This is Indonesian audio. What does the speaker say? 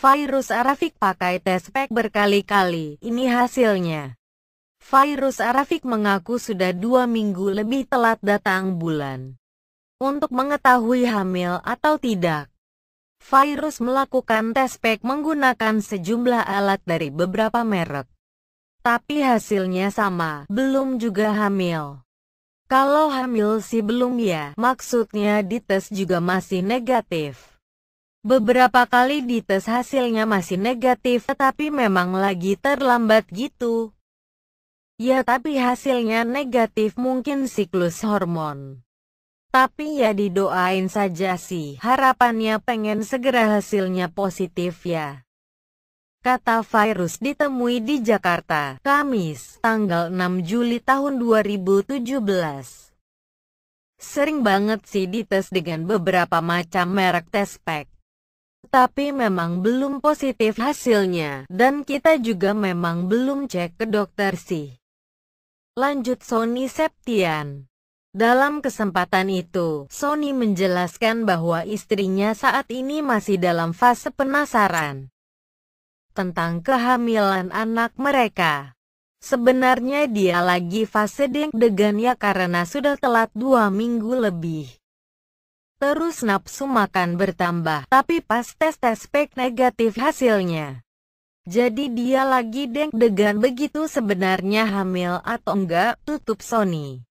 Virus Arafik pakai tes pack berkali-kali, ini hasilnya. Virus Arafik mengaku sudah dua minggu lebih telat datang bulan. Untuk mengetahui hamil atau tidak, Virus melakukan tes pack menggunakan sejumlah alat dari beberapa merek. Tapi hasilnya sama, belum juga hamil. Kalau hamil sih belum ya, maksudnya dites juga masih negatif. Beberapa kali dites hasilnya masih negatif tetapi memang lagi terlambat gitu. Ya tapi hasilnya negatif mungkin siklus hormon. Tapi ya didoain saja sih harapannya pengen segera hasilnya positif ya. Kata virus ditemui di Jakarta, Kamis, tanggal 6 Juli tahun 2017. Sering banget sih dites dengan beberapa macam merek tespek. Tapi memang belum positif hasilnya, dan kita juga memang belum cek ke dokter sih. Lanjut Sony Septian. Dalam kesempatan itu, Sony menjelaskan bahwa istrinya saat ini masih dalam fase penasaran tentang kehamilan anak mereka. Sebenarnya dia lagi fase deg-degan ya karena sudah telat dua minggu lebih. Terus nafsu makan bertambah, tapi pas tes-tes negatif hasilnya. Jadi dia lagi deg-degan begitu sebenarnya hamil atau enggak, tutup Sony.